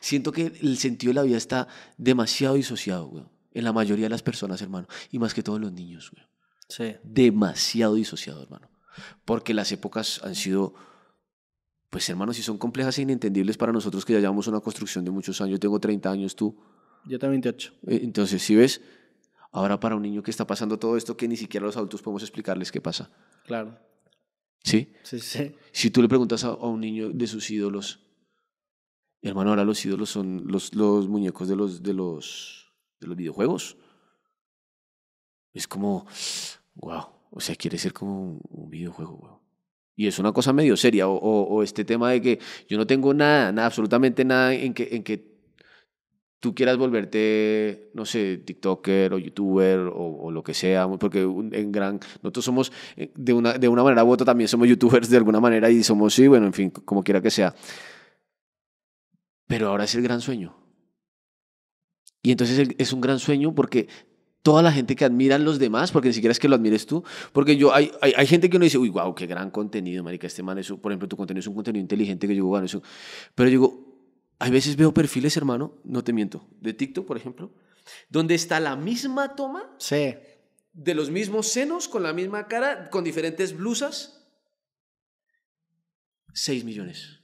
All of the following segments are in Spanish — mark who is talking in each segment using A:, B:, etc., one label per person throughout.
A: Siento que el sentido de la vida está demasiado disociado, güey. En la mayoría de las personas, hermano. Y más que todos los niños, güey. Sí. Demasiado disociado, hermano. Porque las épocas han sido, pues, hermano, si son complejas e inentendibles para nosotros que ya llevamos una construcción de muchos años. Yo tengo 30 años, tú.
B: Yo tengo 28.
A: Eh, entonces, si ves, ahora para un niño que está pasando todo esto que ni siquiera los adultos podemos explicarles qué pasa. Claro. ¿Sí? Sí, sí. Si tú le preguntas a un niño de sus ídolos, hermano, ahora los ídolos son los, muñecos de los, de, los, de los videojuegos. Es como, wow, o sea, quiere ser como un videojuego, wow. Y es una cosa medio seria, o, este tema de que yo no tengo nada, nada absolutamente nada en que, en que tú quieras volverte, no sé, TikToker o YouTuber o, o, lo que sea, porque en gran, nosotros somos, eh, de una, de una manera u otra también somos YouTubers de alguna manera y somos, sí, bueno, en fin, como quiera que sea pero ahora es el gran sueño. Y entonces es un gran sueño porque toda la gente que admiran los demás, porque ni siquiera es que lo admires tú, porque yo, hay, hay, gente que uno dice, uy, wow, qué gran contenido, marica, este man, eso, por ejemplo, tu contenido es un contenido inteligente que yo, bueno, eso, pero yo digo, hay veces veo perfiles, hermano, no te miento, de TikTok, por ejemplo, donde está la misma toma sí. de los mismos senos, con la misma cara, con diferentes blusas, Seis millones.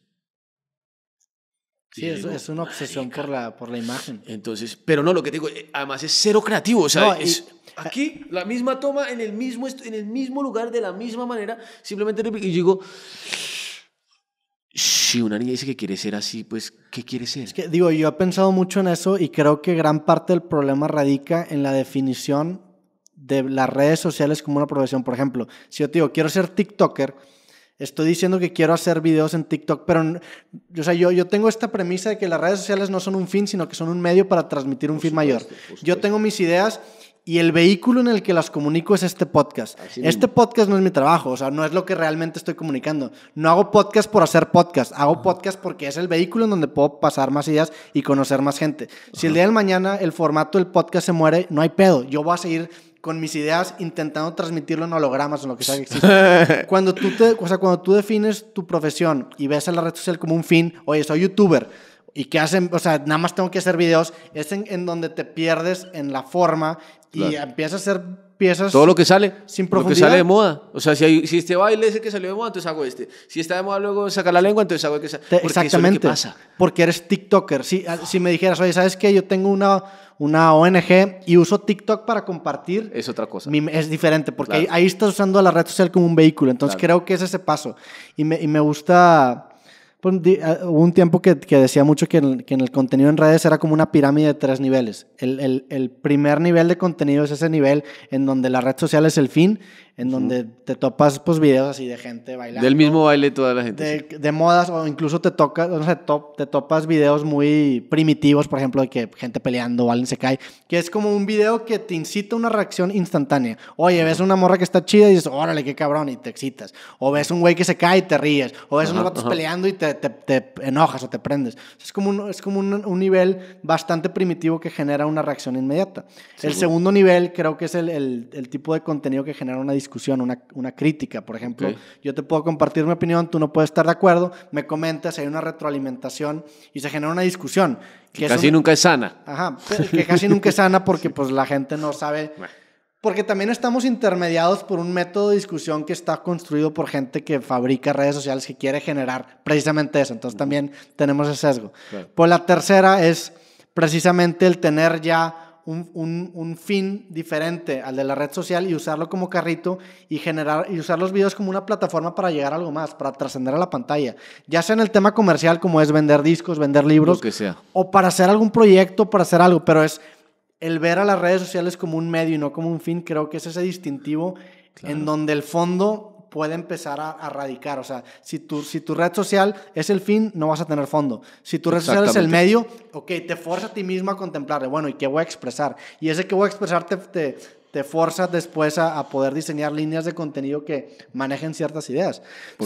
A: Sí, es, una obsesión por la, por la imagen. Entonces, pero no, lo que te digo, eh, además es cero creativo, o sea, es, eh, aquí la misma toma en el mismo, en el mismo lugar, de la misma manera, simplemente y digo, si una niña dice que quiere ser así, pues, ¿qué quiere ser? Es
B: que, digo, yo he pensado mucho en eso y creo que gran parte del problema radica en la definición de las redes sociales como una profesión. Por ejemplo, si yo te digo, quiero ser TikToker, Estoy diciendo que quiero hacer videos en TikTok, pero o sea, yo, yo tengo esta premisa de que las redes sociales no son un fin, sino que son un medio para transmitir un fin mayor. Yo tengo mis ideas y el vehículo en el que las comunico es este podcast. este podcast no es mi trabajo, o sea, no es lo que realmente estoy comunicando. No hago podcast por hacer podcast, hago podcast porque es el vehículo en donde puedo pasar más ideas y conocer más gente. Si el día de mañana el formato del podcast se muere, no hay pedo. Yo voy a seguir con mis ideas intentando transmitirlo en hologramas o en lo que sea que exista. cuando, tú te, cuando tú defines tu profesión y ves a la red social como un fin, oye, soy youtuber, y que hacen, o sea, nada más tengo que hacer videos, es en, donde te pierdes en la forma y empiezas a ser piezas. Todo lo que sale. Sin profundidad. Lo que sale de moda. O sea, si,
A: este baile es el que salió de moda, entonces hago este. Si está de moda, luego saca la lengua, entonces hago el que sale. Exactamente.
B: Porque eres TikToker. Si, si me dijeras, oye, ¿sabes qué? Yo tengo una, una ONG y uso TikTok para compartir. Es otra cosa. es diferente, porque ahí, estás usando la red social como un vehículo. Entonces creo que es ese paso. Y me, y me gusta pues, eh, hubo un tiempo que, decía mucho que, en el contenido en redes era como una pirámide de tres niveles. El, el, primer nivel de contenido es ese nivel en donde la red social es el fin, en donde te topas pues videos así de gente bailando. Del
A: mismo baile toda la gente.
B: De, modas o incluso te tocas, no sé, top, te topas videos muy primitivos, por ejemplo, de que gente peleando o alguien se cae, que es como un video que te incita una reacción instantánea. Oye, ves una morra que está chida y dices, órale, qué cabrón, y te excitas. O ves un güey que se cae y te ríes. O ves unos vatos peleando y te, enojas o te prendes. Es como un, es como un, nivel bastante primitivo que genera una reacción inmediata. el segundo nivel creo que es el, el, tipo de contenido que genera una discusión discusión, una, una crítica, por ejemplo. Yo te puedo compartir mi opinión, tú no puedes estar de acuerdo, me comentas, hay una retroalimentación y se genera una discusión. Que, casi nunca es sana. Ajá, que casi nunca es sana porque pues la gente no sabe... Porque también estamos intermediados por un método de discusión que está construido por gente que fabrica redes sociales que quiere generar precisamente eso. Entonces también tenemos ese sesgo. Pues la tercera es precisamente el tener ya un, fin diferente al de la red social y usarlo como carrito y generar y usar los videos como una plataforma para llegar a algo más, para trascender a la pantalla. Ya sea en el tema comercial, como es vender discos, vender libros, o para hacer algún proyecto, para hacer algo, pero es el ver a las redes sociales como un medio y no como un fin, creo que es ese distintivo en donde el fondo puede empezar a, radicar. O sea, si tu, si tu red social es el fin, no vas a tener fondo. Si tu red social es el medio, ok, te fuerza a ti mismo a contemplar, bueno, ¿y qué voy a expresar? Y ese que voy a expresar te, te, después a, a, poder diseñar líneas de contenido que manejen ciertas ideas.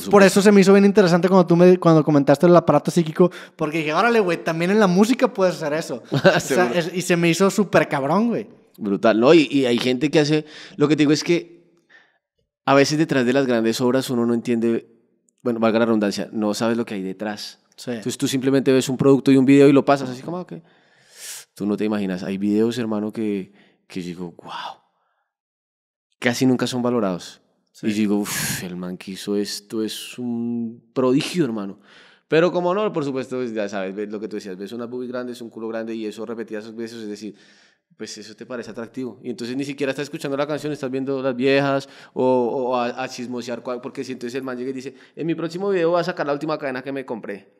B: Por, eso se me hizo bien interesante cuando tú me cuando comentaste el aparato psíquico, porque dije, órale, güey, también en la música puedes hacer eso. y se me hizo súper cabrón, güey.
A: Brutal, ¿no? Y, y hay gente que hace, lo que te digo es que a veces detrás de las grandes obras uno no entiende, bueno, valga la redundancia, no sabes lo que hay detrás. Entonces tú simplemente ves un producto y un video y lo pasas así como, ah, ok. Tú no te imaginas. Hay videos, hermano, que, que digo, wow. Casi nunca son valorados. Y digo, el man que hizo esto es un prodigio, hermano. Pero como no, por supuesto, pues, ya sabes, lo que tú decías, ves una boobies grande, es un culo grande y eso repetidas veces, es decir, pues eso te parece atractivo. Y entonces ni siquiera estás escuchando la canción, estás viendo las viejas o, a, a, chismosear, porque si entonces el man llega y dice, en mi próximo video voy a sacar la última cadena que me compré.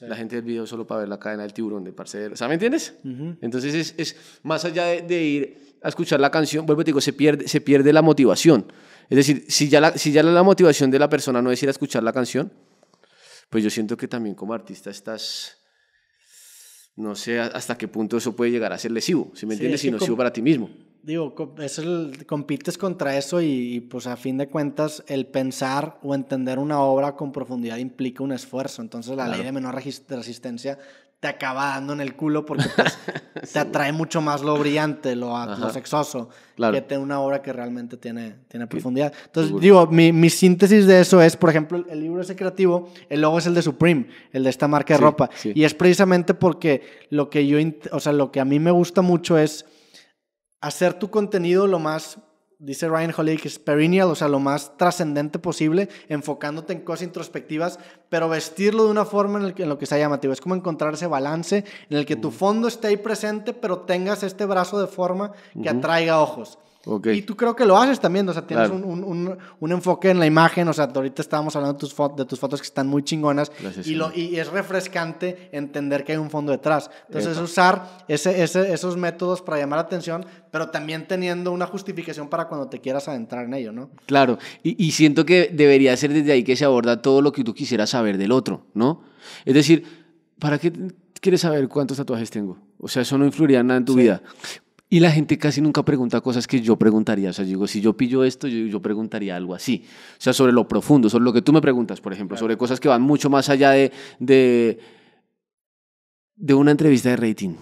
A: La gente del video solo para ver la cadena del tiburón de parcero. ¿sabes ¿me entiendes? Entonces es, es, más allá de, ir a escuchar la canción, vuelvo te digo, se pierde, se pierde la motivación. Es decir, si ya, si ya la motivación de la persona no es ir a escuchar la canción, pues yo siento que también como artista estás no sé hasta qué punto eso puede llegar a ser lesivo, si me entiendes, sino para ti mismo.
B: Digo, es el, compites contra eso y, pues a fin de cuentas el pensar o entender una obra con profundidad implica un esfuerzo. Entonces la ley de menor resistencia te acaba dando en el culo porque pues, te atrae mucho más lo brillante, lo, sexoso, que tener una obra que realmente tiene, tiene profundidad. Entonces, digo, mi, síntesis de eso es, por ejemplo, el libro ese creativo, el logo es el de Supreme, el de esta marca de ropa. Y es precisamente porque lo que yo, o sea, lo que a mí me gusta mucho es hacer tu contenido lo más dice Ryan Holiday, que es perennial, o sea, lo más trascendente posible, enfocándote en cosas introspectivas, pero vestirlo de una forma en, que, lo que sea llamativo. Es como encontrar ese balance en el que tu fondo esté ahí presente, pero tengas este brazo de forma que atraiga ojos. Y tú creo que lo haces también, o sea, tienes un, un, un, enfoque en la imagen, o sea, ahorita estábamos hablando de tus, de tus fotos que están muy chingonas y, lo, y es refrescante entender que hay un fondo detrás. Entonces, usar ese, ese, esos métodos para llamar la atención, pero también teniendo una justificación para cuando te quieras adentrar en ello, ¿no?
A: Claro, y, y siento que debería ser desde ahí que se aborda todo lo que tú quisieras saber del otro, ¿no? Es decir, ¿para qué quieres saber cuántos tatuajes tengo? O sea, eso no influiría nada en tu vida. Y la gente casi nunca pregunta cosas que yo preguntaría. O sea, digo, si yo pillo esto, yo, yo preguntaría algo así. O sea, sobre lo profundo, sobre lo que tú me preguntas, por ejemplo, sobre cosas que van mucho más allá de, de, de una entrevista de rating.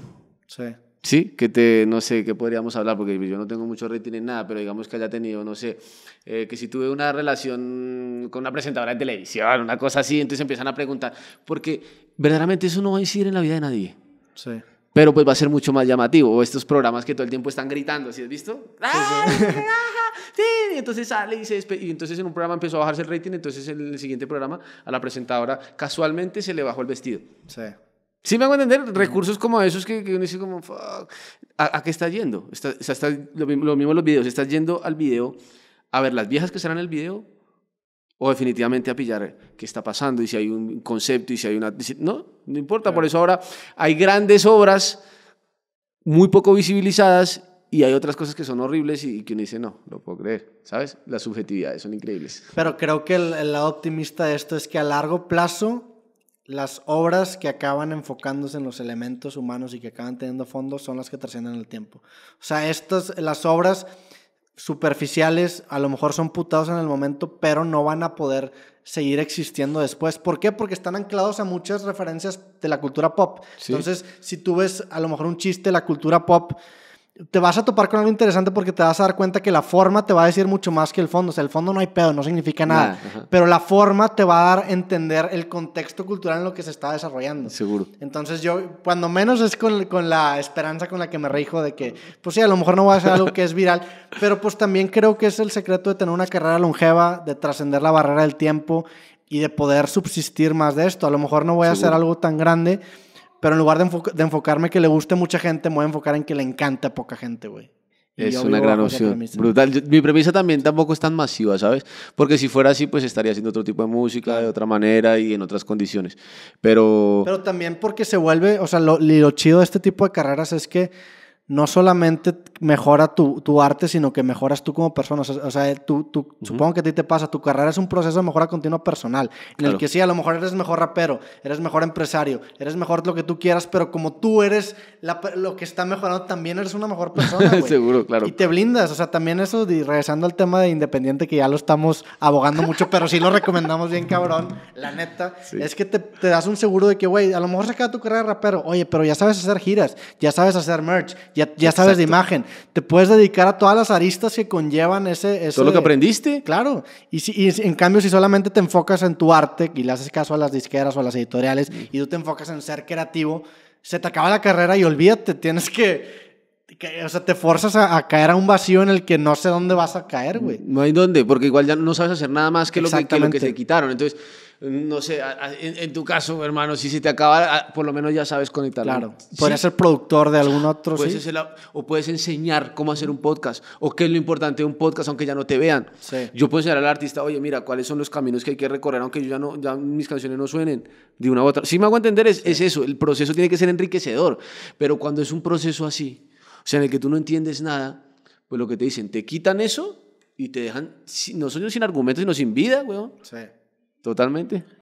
A: Sí. Sí, que te, no sé, qué podríamos hablar, porque yo no tengo mucho rating en nada, pero digamos que haya tenido, no sé, eh, que si tuve una relación con una presentadora de televisión, una cosa así, entonces empiezan a preguntar, porque verdaderamente eso no va a incidir en la vida de nadie. Sí pero pues va a ser mucho más llamativo. estos programas que todo el tiempo están gritando, ¿sí has visto? Ah, sí, entonces sale y se Y entonces en un programa empezó a bajarse el rating, entonces en el siguiente programa a la presentadora casualmente se le bajó el vestido. Sí. Sí me hago entender, recursos como esos que, uno dice como, ¿a, qué está yendo? Está, lo, mismo, lo los videos, estás yendo al video a ver las viejas que serán el video o definitivamente a pillar qué está pasando y si hay un concepto y si hay una... No, no importa, por eso ahora hay grandes obras muy poco visibilizadas y hay otras cosas que son horribles y, que uno dice, no, lo puedo creer, ¿sabes? Las subjetividades son increíbles.
B: Pero creo que el, lado optimista de esto es que a largo plazo las obras que acaban enfocándose en los elementos humanos y que acaban teniendo fondo son las que trascienden el tiempo. O sea, estas, las obras superficiales, a lo mejor son putados en el momento, pero no van a poder seguir existiendo después. ¿Por qué? Porque están anclados a muchas referencias de la cultura pop. Entonces, si tú ves a lo mejor un chiste la cultura pop, te vas a topar con algo interesante porque te vas a dar cuenta que la forma te va a decir mucho más que el fondo. O sea, el fondo no hay pedo, no significa nada. pero la forma te va a dar a entender el contexto cultural en lo que se está desarrollando. Seguro. Entonces yo, cuando menos es con, la esperanza con la que me rijo de que, pues sí, a lo mejor no voy a hacer algo que es viral, pero pues también creo que es el secreto de tener una carrera longeva, de trascender la barrera del tiempo y de poder subsistir más de esto. A lo mejor no voy a hacer algo tan grande pero en lugar de, enfocarme que le guste mucha gente, me voy a enfocar en que le encante a poca gente, güey. es una gran opción.
A: Brutal. Mi premisa también tampoco es tan masiva, ¿sabes? Porque si fuera así, pues estaría haciendo otro tipo de música, de otra manera y en otras condiciones. Pero. Pero
B: también porque se vuelve. O sea, lo, lo chido de este tipo de carreras es que no solamente mejora tu, arte, sino que mejoras tú como persona. O sea, tú, supongo que a ti te pasa, tu carrera es un proceso de mejora continua personal, en el que sí, a lo mejor eres mejor rapero, eres mejor empresario, eres mejor lo que tú quieras, pero como tú eres lo que está mejorando, también eres una mejor persona.
A: Seguro, claro.
B: Y te blindas, o sea, también eso, y regresando al tema de Independiente, que ya lo estamos abogando mucho, pero sí lo recomendamos bien, cabrón, la neta, es que te, das un seguro de que, güey, a lo mejor se acaba tu carrera rapero, oye, pero ya sabes hacer giras, ya sabes hacer merch, ya, ya sabes de imagen. Te puedes dedicar a todas las aristas que conllevan ese... eso Todo lo que aprendiste. Claro. Y, si, y en cambio, si solamente te enfocas en tu arte y le haces caso a las disqueras o a las editoriales mm. y tú te enfocas en ser creativo, se te acaba la carrera y olvídate, tienes que... o sea, te forzas a, caer a un vacío en el que no sé dónde vas a caer,
A: güey. Mm, no hay dónde, porque igual ya no sabes hacer nada más que lo que, que, que te quitaron. Entonces, no sé, en, tu caso, hermano, si se te acaba, por lo menos ya sabes conectar Claro. puedes ser
B: productor de algún otro. Puedes
A: o puedes enseñar cómo hacer un podcast, o qué es lo importante de un podcast, aunque ya no te vean. Yo puedo enseñar al artista, oye, mira, cuáles son los caminos que hay que recorrer, aunque yo ya no, ya mis canciones no suenen de una u otra. Si me hago entender, es, eso. El proceso tiene que ser enriquecedor. Pero cuando es un proceso así, o sea, en el que tú no entiendes nada, pues lo que te dicen, te quitan eso y te dejan, no sin argumentos, sino sin vida, weón. Sí. Totalmente.